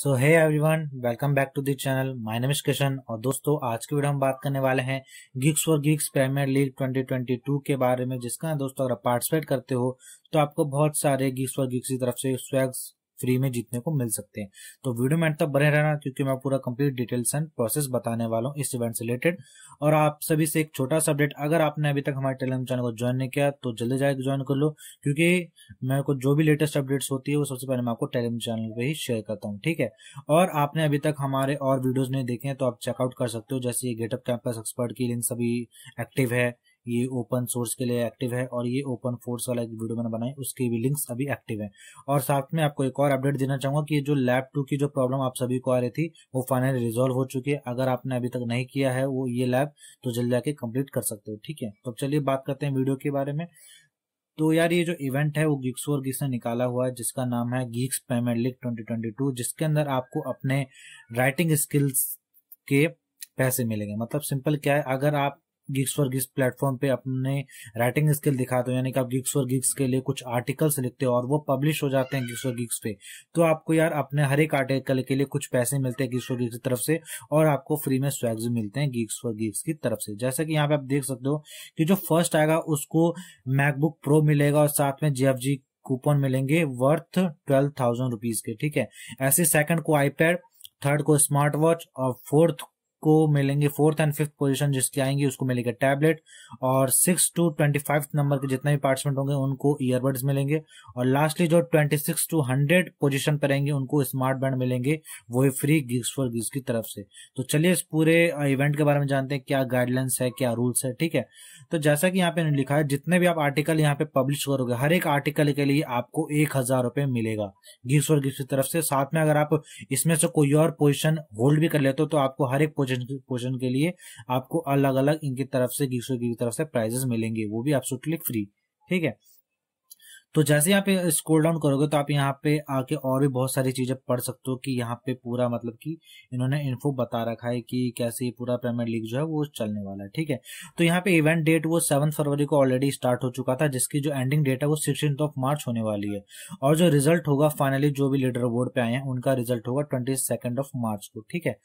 so hi everyone welcome back to the channel my name is Kishan और दोस्तों आज की वीडियो हम बात करने वाले हैं gigs for gigs premier league 2022 के बारे में जिसका दोस्तों अगर पार्टिसिपेट करते हो तो आपको बहुत सारे गिग्स फॉर गिग्स की तरफ से स्वैग्स फ्री में जीतने को मिल सकते हैं तो वीडियो में तक बने रहना क्योंकि मैं पूरा कंप्लीट डिटेल्स एंड प्रोसेस बताने वाला हूँ इस इवेंट से रिलेटेड और आप सभी से एक छोटा सा अपडेट अगर आपने अभी तक हमारे टेलीग्राम चैनल को ज्वाइन नहीं किया तो जल्दी जाकर ज्वाइन कर लो क्योंकि मेरे को जो भी लेटेस्ट अपडेट्स होती है वो सबसे पहले मैं आपको टेलीग्राम चैनल पर ही शेयर करता हूँ ठीक है और आपने अभी तक हमारे और वीडियोज नहीं देखे हैं तो आप चेकआउट कर सकते हो जैसे गेटअप कैंपस एक्सपर्ट की लिंक सभी एक्टिव है ये ओपन सोर्स के लिए एक्टिव है और ये ओपन फोर्स वाला एक वीडियो मैंने बनाई उसके भी लिंक्स अभी एक्टिव है और साथ में आपको एक और अपडेट देना चाहूंगा कि जो लैब टू की जो प्रॉब्लम आप सभी को आ रही थी वो फाइनली रिजोल्व हो चुकी है अगर आपने अभी तक नहीं किया है वो ये लैब तो जल्दी जाके कम्प्लीट कर सकते हो ठीक है तो चलिए बात करते हैं वीडियो के बारे में तो यार ये जो इवेंट है वो गिक्स और गिक्स ने निकाला हुआ है जिसका नाम है गिक्स पेमेंट लीग 2022 जिसके अंदर आपको अपने राइटिंग स्किल्स के पैसे मिलेंगे मतलब सिंपल क्या है अगर आप गिग्स फॉर गिग्स प्लेटफॉर्म पे अपने राइटिंग स्किल दिखाते हो यानी कि आप गिग्स फॉर गिग्स के लिए कुछ आर्टिकल्स लिखते हो और वो पब्लिश हो जाते हैं गिग्स फॉर गिग्स पे तो आपको यार अपने हर एक आर्टिकल के लिए कुछ पैसे मिलते हैं गिग्स फॉर गिग्स की तरफ से और आपको फ्री में स्वैग्स मिलते हैं गिग्स फॉर गिग्स की तरफ से जैसा कि यहाँ पे आप देख सकते हो कि जो फर्स्ट आएगा उसको मैकबुक प्रो मिलेगा और साथ में जी कूपन मिलेंगे वर्थ ट्वेल्व थाउजेंड रुपीज के ठीक है ऐसे सेकंड को आईपैड थर्ड को स्मार्ट वॉच और फोर्थ को मिलेंगे फोर्थ एंड फिफ्थ पोजीशन जिसकी आएंगी उसको मिलेगा टैबलेट और six to twenty five number के जितने भी पार्टिसिपेंट होंगे उनको ईयरबड्स मिलेंगे और लास्टली जो twenty six to hundred position पर रहेंगे उनको स्मार्ट बैंड मिलेंगे वो ही फ्री गिग्स फॉर गिग्स की तरफ से तो चलिए इस पूरे इवेंट के बारे में जानते हैं क्या गाइडलाइंस है क्या रूल्स है ठीक है तो जैसा कि यहाँ पे लिखा है जितने भी आप आर्टिकल यहाँ पे पब्लिश करोगे हर एक आर्टिकल के लिए आपको एक हजार रुपए मिलेगा गिग्स फॉर गिग्स की तरफ से साथ में अगर आप इसमें से कोई और पोजिशन होल्ड भी कर लेते हो तो आपको हर एक पोजिशन क्वेश्चन पोर्शन के लिए आपको अलग अलग इनकी तरफ से गीसो की तरफ से प्राइजेस मिलेंगे वो भी एब्सोटली फ्री ठीक है तो जैसे यहाँ पे स्क्रोल डाउन करोगे तो आप यहाँ पे आके और भी बहुत सारी चीजें पढ़ सकते हो कि यहाँ पे पूरा मतलब कि इन्होंने इन्फो बता रखा है कि कैसे पूरा प्रीमियर लीग जो है वो चलने वाला है ठीक है तो यहाँ पे इवेंट डेट वो सेवन फरवरी को ऑलरेडी स्टार्ट हो चुका था जिसकी जो एंडिंग डेट है वो सिक्सटीन ऑफ मार्च होने वाली है और जो रिजल्ट होगा फाइनली जो भी लीडर बोर्ड पे आए हैं उनका रिजल्ट होगा ट्वेंटी ऑफ मार्च को ठीक है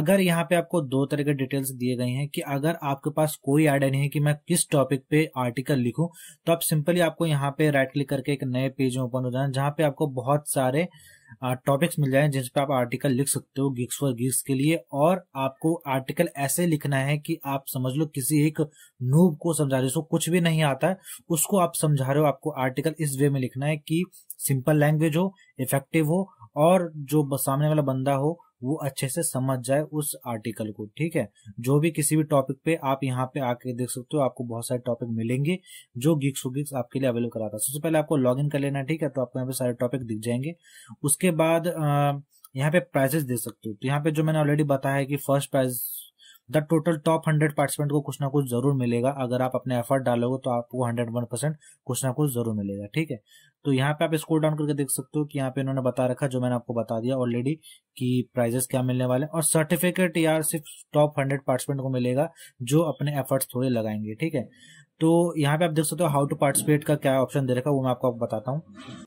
अगर यहाँ पे आपको दो तरह के डिटेल्स दिए गए हैं कि अगर आपके पास कोई आइडिया नहीं है कि मैं किस टॉपिक पे आर्टिकल लिखूं तो आप सिंपली आपको यहाँ पे राइट क्लिक क्लिक करके एक नए पेज में ओपन हो जाए जहाँ पे आपको बहुत सारे टॉपिक्स मिल जाए जिस पे आप आर्टिकल लिख सकते हो गिग्स फॉर गिग्स के लिए और आपको आर्टिकल ऐसे लिखना है कि आप समझ लो किसी एक नूब को समझा रहे हो कुछ भी नहीं आता है उसको आप समझा रहे हो आपको आर्टिकल इस वे में लिखना है कि सिंपल लैंग्वेज हो इफेक्टिव हो और जो सामने वाला बंदा हो वो अच्छे से समझ जाए उस आर्टिकल को ठीक है जो भी किसी भी टॉपिक पे आप यहाँ पे आके देख सकते हो आपको बहुत सारे टॉपिक मिलेंगे जो गिक्स टू आपके लिए अवेलेबल कराता है सबसे पहले आपको लॉग इन कर लेना ठीक है तो आपको यहाँ पे सारे टॉपिक दिख जाएंगे उसके बाद यहाँ पे प्राइजेस दे सकते हो तो यहाँ पे जो मैंने ऑलरेडी बताया कि first prize the total top hundred participant को कुछ ना कुछ जरूर मिलेगा अगर आप अपने एफर्ट डालोगे तो आपको हंड्रेड वन परसेंट कुछ ना कुछ जरूर मिलेगा ठीक है तो यहाँ पे आप स्कोर डाउन करके देख सकते हो कि यहाँ पे इन्होंने बता रखा जो मैंने आपको बता दिया ऑलरेडी कि प्राइजेस क्या मिलने वाले और सर्टिफिकेट यार सिर्फ टॉप हंड्रेड पार्टिसिपेंट को मिलेगा जो अपने एफर्ट्स थोड़े लगाएंगे ठीक है तो यहाँ पे आप देख सकते हो हाउ टू पार्टिसिपेट का क्या ऑप्शन दे रखा वो मैं आपको बताता हूँ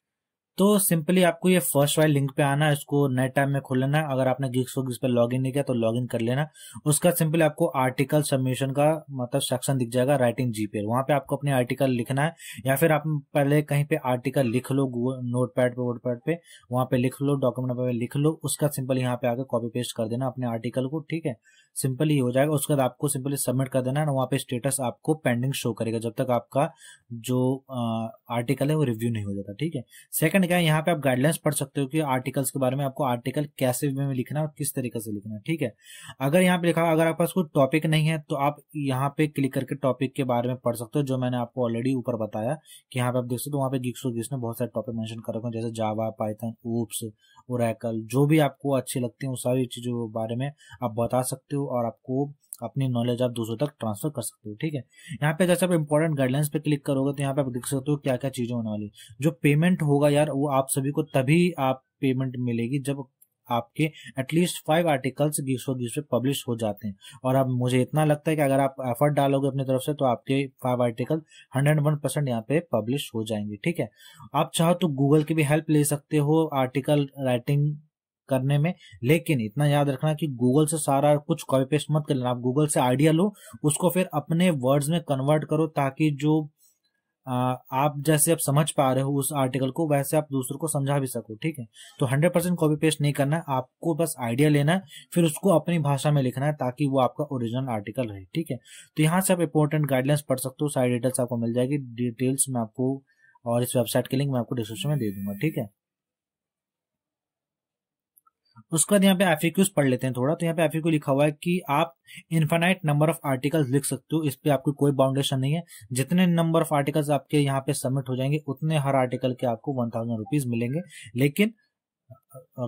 तो सिंपली आपको ये फर्स्ट वाइल लिंक पे आना है इसको नए टाइम में खोल लेना है अगर आपने गिग्स वोग्स पे लॉग इन नहीं किया तो लॉग इन कर लेना उसका सिंपली आपको आर्टिकल सबमिशन का मतलब सेक्शन दिख जाएगा राइटिंग जी पे वहां पे आपको अपने आर्टिकल लिखना है या फिर आप पहले कहीं पे आर्टिकल लिख लो नोट पैड पे वोट पैड पे वहां पे लिख लो डॉक्यूमेंट पे लिख लो उसका सिंपल यहाँ पे आकर कॉपी पेस्ट कर देना अपने आर्टिकल को ठीक है सिंपली हो जाएगा उसके बाद आपको सिंपली सबमिट कर देना है वहाँ पे स्टेटस आपको पेंडिंग शो करेगा जब तक आपका जो आर्टिकल है वो रिव्यू नहीं हो जाता ठीक है सेकंड क्या है यहाँ पे आप गाइडलाइंस पढ़ सकते हो कि आर्टिकल्स के बारे में आपको आर्टिकल कैसे में लिखना है और किस तरीके से लिखना है ठीक है अगर यहाँ पे लिखा अगर आपके पास कोई टॉपिक नहीं है तो आप यहाँ पे क्लिक करके टॉपिक के बारे में पढ़ सकते हो जो मैंने आपको ऑलरेडी ऊपर बताया कि यहाँ पे आप देख सकते हो वहाँ पे गिक्स और गिक्स ने बहुत सारे टॉपिक मैंशन कर रखे हैं जैसे जावा पाइथन ओप्स ओरेकल जो भी आपको अच्छी लगती है उन सारी चीज़ों के बारे में आप बता सकते हो हो और आपको अपनी नॉलेज आप दूसरों तक ट्रांसफर कर सकते हो ठीक है यहाँ पे जैसे आप इंपॉर्टेंट गाइडलाइंस पे क्लिक करोगे तो यहाँ पे आप देख सकते हो क्या क्या चीजें होने वाली जो पेमेंट होगा यार वो आप सभी को तभी आप पेमेंट मिलेगी जब आपके एटलीस्ट फाइव आर्टिकल्स गिफ्टो गिफ्ट पे पब्लिश हो जाते हैं और अब मुझे इतना लगता है कि अगर आप एफर्ट डालोगे अपनी तरफ से तो आपके five article hundred one percent यहाँ पे पब्लिश हो जाएंगे ठीक है आप चाहो तो गूगल की भी हेल्प ले सकते हो आर्टिकल राइटिंग करने में लेकिन इतना याद रखना कि गूगल से सारा कुछ कॉपी पेस्ट मत कर लेना आप गूगल से आइडिया लो उसको फिर अपने वर्ड्स में कन्वर्ट करो ताकि जो आप जैसे आप समझ पा रहे हो उस आर्टिकल को वैसे आप दूसरों को समझा भी सको ठीक है तो 100 परसेंट कॉपी पेस्ट नहीं करना है आपको बस आइडिया लेना है फिर उसको अपनी भाषा में लिखना है ताकि वो आपका ओरिजिनल आर्टिकल रहे ठीक है तो यहाँ से आप इंपॉर्टेंट गाइडलाइंस पढ़ सकते हो सारी डिटेल्स आपको मिल जाएगी डिटेल्स में आपको और इस वेबसाइट के लिंक मैं आपको डिस्क्रिप्शन में दे दूंगा ठीक है उसके बाद यहाँ पे एफ पढ़ लेते हैं थोड़ा तो यहाँ पे एफ लिखा हुआ है कि आप इन्फाइनाइट नंबर ऑफ आर्टिकल्स लिख सकते हो इस पर आपको कोई बाउंडेशन नहीं है जितने नंबर ऑफ आर्टिकल्स आपके यहाँ पे सबमिट हो जाएंगे उतने हर आर्टिकल के आपको वन थाउजेंड रुपीज मिलेंगे लेकिन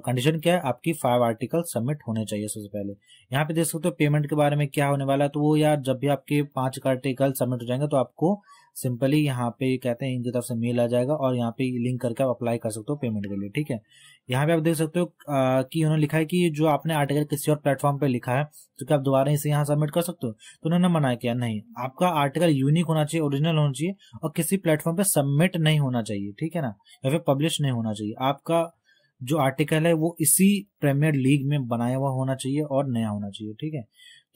कंडीशन क्या है आपकी फाइव आर्टिकल सबमिट होने चाहिए सबसे पहले यहाँ पे देख सकते हो पेमेंट के बारे में क्या होने वाला है तो वो यार जब भी आपके पांच आर्टिकल सबमिट हो जाएंगे तो आपको सिंपली यहाँ पे कहते हैं इनकी तरफ से मेल आ जाएगा और यहाँ पे लिंक करके आप अप्लाई कर सकते हो पेमेंट के लिए ठीक है यहाँ पे आप देख सकते हो कि उन्होंने लिखा है कि जो आपने आर्टिकल किसी और प्लेटफॉर्म पे लिखा है तो क्या आप दोबारा इसे यहाँ सबमिट कर सकते हो तो उन्होंने मना किया नहीं आपका आर्टिकल यूनिक होना चाहिए ओरिजिनल होना चाहिए और किसी प्लेटफॉर्म पे सबमिट नहीं होना चाहिए ठीक है ना या फिर पब्लिश नहीं होना चाहिए आपका जो आर्टिकल है वो इसी प्रीमियर लीग में बनाया हुआ होना चाहिए और नया होना चाहिए ठीक है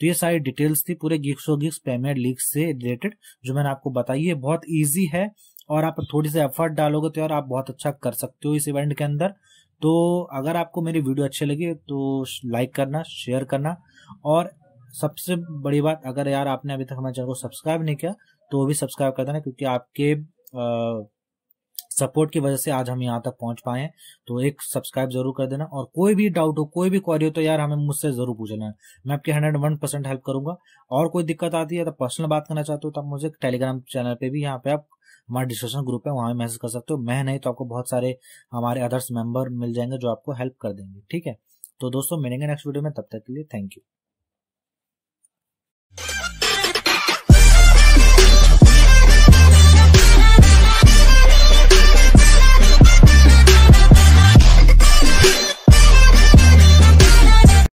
तो ये सारी डिटेल्स थी पूरे गिक्सो गिक्स पेमेंट लीक से रिलेटेड जो मैंने आपको बताई है बहुत ईजी है और आप थोड़ी सी एफर्ट डालोगे तो यार आप बहुत अच्छा कर सकते हो इस इवेंट के अंदर तो अगर आपको मेरी वीडियो अच्छी लगी तो लाइक करना शेयर करना और सबसे बड़ी बात अगर यार आपने अभी तक हमारे चैनल को सब्सक्राइब नहीं किया तो वो भी सब्सक्राइब कर देना क्योंकि आपके आ, सपोर्ट की वजह से आज हम यहाँ तक पहुंच पाए हैं तो एक सब्सक्राइब जरूर कर देना और कोई भी डाउट हो कोई भी क्वारी हो तो यार हमें मुझसे जरूर पूछ लेना मैं आपकी हंड्रेड वन परसेंट हेल्प करूंगा और कोई दिक्कत आती है तो पर्सनल बात करना चाहते हो तो आप मुझे टेलीग्राम चैनल पे भी यहाँ पे आप हमारे डिस्कशन ग्रुप है वहाँ मैसेज कर सकते हो मैं नहीं तो आपको बहुत सारे हमारे अदर्स मेंबर मिल जाएंगे जो आपको हेल्प कर देंगे ठीक है तो दोस्तों मिलेंगे नेक्स्ट वीडियो में तब तक के लिए थैंक यू